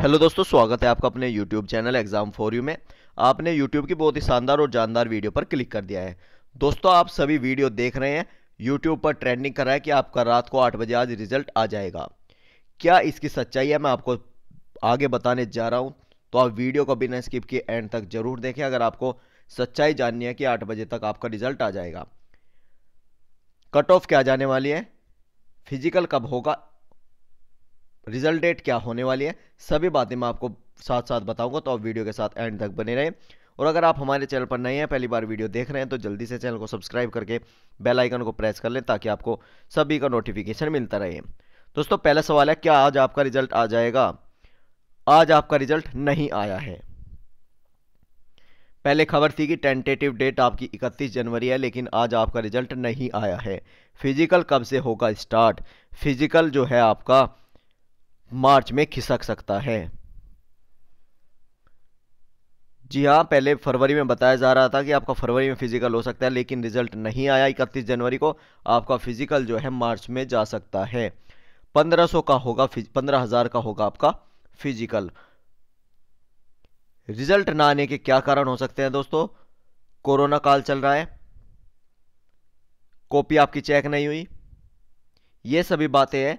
hello दोस्तों स्वागत है आपका अपने YouTube channel exam for you में आपने यूट्यूब की बहुत ही शानदार और जानदार वीडियो पर क्लिक कर दिया है दोस्तों आप सभी वीडियो देख रहे हैं यूट्यूब पर ट्रेंडिंग कर रहा है कि आपका रात को आठ बजे आज रिजल्ट आ जाएगा क्या इसकी सच्चाई है मैं आपको आगे बताने जा रहा हूँ तो आप वीडियो को बिना स्किप किए एंड तक जरूर देखें अगर आपको सच्चाई जाननी है कि आठ बजे तक आपका रिजल्ट आ जाएगा कट ऑफ क्या जाने वाली है फिजिकल कब होगा रिजल्ट डेट क्या होने वाली है सभी बातें मैं आपको साथ साथ बताऊंगा तो आप वीडियो के साथ एंड तक बने रहें और अगर आप हमारे चैनल पर नए हैं पहली बार वीडियो देख रहे हैं तो जल्दी से चैनल को सब्सक्राइब करके बेल आइकन को प्रेस कर लें ताकि आपको सभी का नोटिफिकेशन मिलता रहे दोस्तों पहला सवाल है क्या आज आपका रिजल्ट आ जाएगा आज आपका रिजल्ट नहीं आया है पहले खबर थी कि टेंटेटिव डेट आपकी 31 जनवरी है लेकिन आज आपका रिजल्ट नहीं आया है फिजिकल कब से होगा स्टार्ट फिजिकल जो है आपका मार्च में खिसक सकता है जी हाँ पहले फरवरी में बताया जा रहा था कि आपका फरवरी में फिजिकल हो सकता है लेकिन रिजल्ट नहीं आया इकतीस जनवरी को आपका फिजिकल जो है मार्च में जा सकता है पंद्रह सौ का होगा पंद्रह हजार का होगा आपका फिजिकल रिजल्ट ना आने के क्या कारण हो सकते हैं दोस्तों कोरोना काल चल रहा है कॉपी आपकी चेक नहीं हुई ये सभी बातें हैं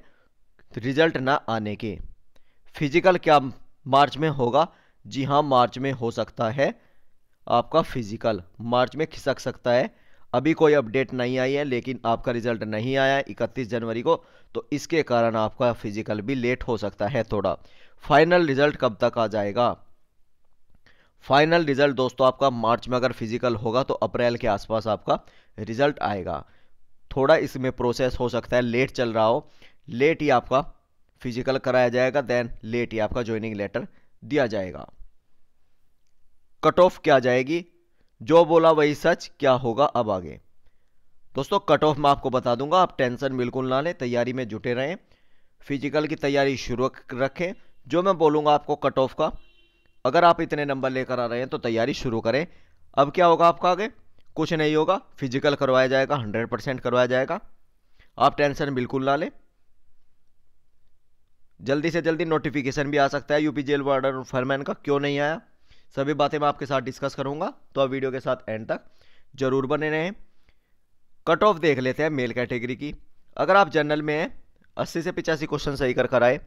रिजल्ट ना आने के फिजिकल क्या मार्च में होगा जी हाँ मार्च में हो सकता है आपका फिजिकल मार्च में खिसक सकता है अभी कोई अपडेट नहीं आई है लेकिन आपका रिजल्ट नहीं आया इकतीस जनवरी को तो इसके कारण आपका फिजिकल भी लेट हो सकता है थोड़ा फाइनल रिजल्ट कब तक आ जाएगा फाइनल रिजल्ट दोस्तों आपका मार्च में अगर फिजिकल होगा तो अप्रैल के आसपास आपका रिजल्ट आएगा थोड़ा इसमें प्रोसेस हो सकता है लेट चल रहा हो लेट ही आपका फिजिकल कराया जाएगा देन लेट ही आपका ज्वाइनिंग लेटर दिया जाएगा कट ऑफ क्या जाएगी जो बोला वही सच क्या होगा अब आगे दोस्तों कट ऑफ मैं आपको बता दूंगा आप टेंशन बिल्कुल ना लें तैयारी में जुटे रहें फिजिकल की तैयारी शुरू रखें जो मैं बोलूंगा आपको कट ऑफ का अगर आप इतने नंबर लेकर आ रहे हैं तो तैयारी शुरू करें अब क्या होगा आपका आगे कुछ नहीं होगा फिजिकल करवाया जाएगा हंड्रेड परसेंट करवाया जाएगा आप टेंशन बिल्कुल ना लें जल्दी से जल्दी नोटिफिकेशन भी आ सकता है यूपी जेल वार्डन फरमैन का क्यों नहीं आया सभी बातें मैं आपके साथ डिस्कस करूंगा तो आप वीडियो के साथ एंड तक जरूर बने रहें कट ऑफ देख लेते हैं मेल कैटेगरी की अगर आप जनरल में हैं अस्सी से पिचासी क्वेश्चन सही कर कर आए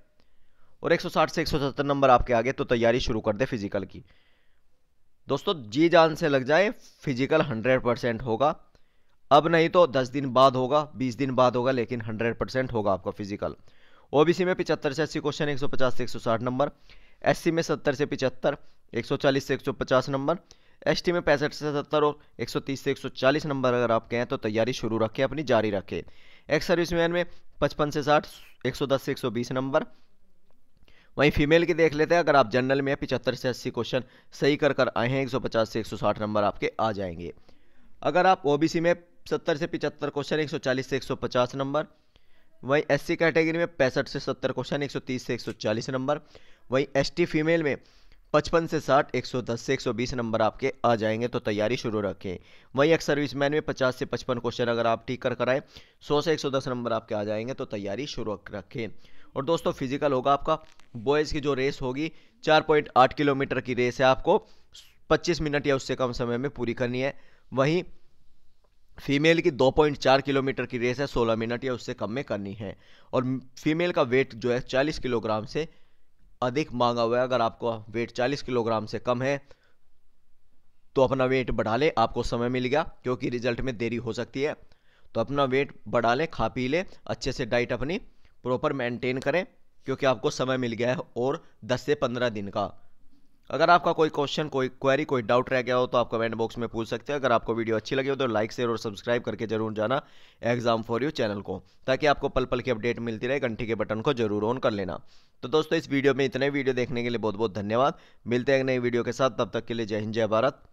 और 160 से 170 नंबर आपके आगे तो तैयारी शुरू कर दे फिजिकल की दोस्तों जी जान से लग जाए फिजिकल 100 परसेंट होगा अब नहीं तो 10 दिन बाद होगा 20 दिन बाद होगा लेकिन 100 परसेंट होगा आपका फिजिकल ओबीसी में पिछहत्तर से अस्सी क्वेश्चन एक सौ पचास से एक सौ साठ नंबर एससी में सत्तर से पिछहत्तर एक सौ चालीस से एक सौ पचास नंबर एसटी में पैंसठ से सत्तर और एक सौ तीस से एक सौ चालीस नंबर अगर आपके हैं तो तैयारी शुरू रखें अपनी जारी रखें एक्स सर्विसमैन में पचपन से साठ एक सौ दस से एक सौ बीस नंबर वहीं फीमेल की देख लेते हैं अगर आप जनरल में पिछहत्तर से अस्सी क्वेश्चन सही कर कर आए हैं एक सौ पचास से एक सौ साठ नंबर आपके आ जाएंगे अगर आप ओबीसी में सत्तर से पिछहत्तर क्वेश्चन एक सौ चालीस से एक सौ पचास नंबर वहीं एस कैटेगरी में पैंसठ से सत्तर क्वेश्चन एक से एक नंबर वहीं एस फीमेल में पचपन से साठ 110 से 120 नंबर आपके आ जाएंगे तो तैयारी शुरू रखें वहीं एक सर्विसमैन में 50 से 55 क्वेश्चन अगर आप ठीक कर कराएं 100 से 110 नंबर आपके आ जाएंगे तो तैयारी शुरू रखें और दोस्तों फिजिकल होगा आपका बॉयज़ की जो रेस होगी 4.8 किलोमीटर की रेस है आपको 25 मिनट या उससे कम समय में पूरी करनी है वहीं फीमेल की 2.4 किलोमीटर की रेस है 16 मिनट या उससे कम में करनी है और फीमेल का वेट जो है 40 किलोग्राम से अधिक मांगा हुआ है अगर आपको वेट 40 किलोग्राम से कम है तो अपना वेट बढ़ा लें आपको समय मिल गया क्योंकि रिजल्ट में देरी हो सकती है तो अपना वेट बढ़ा लें खा पी लें अच्छे से डाइट अपनी प्रॉपर मेंटेन करें क्योंकि आपको समय मिल गया है और 10 से 15 दिन का अगर आपका कोई क्वेश्चन कोई क्वेरी कोई डाउट रह गया हो तो आप कमेंट बॉक्स में पूछ सकते हैं अगर आपको वीडियो अच्छी लगी हो तो लाइक शेयर और सब्सक्राइब करके जरूर जाना एग्जाम फॉर यू चैनल को ताकि आपको पल पल की अपडेट मिलती रहे घंटी के बटन को जरूर ऑन कर लेना तो दोस्तों इस वीडियो में इतने वीडियो देखने के लिए बहुत बहुत धन्यवाद मिलते हैं नई वीडियो के साथ तब तक के लिए जय हिंद जय भारत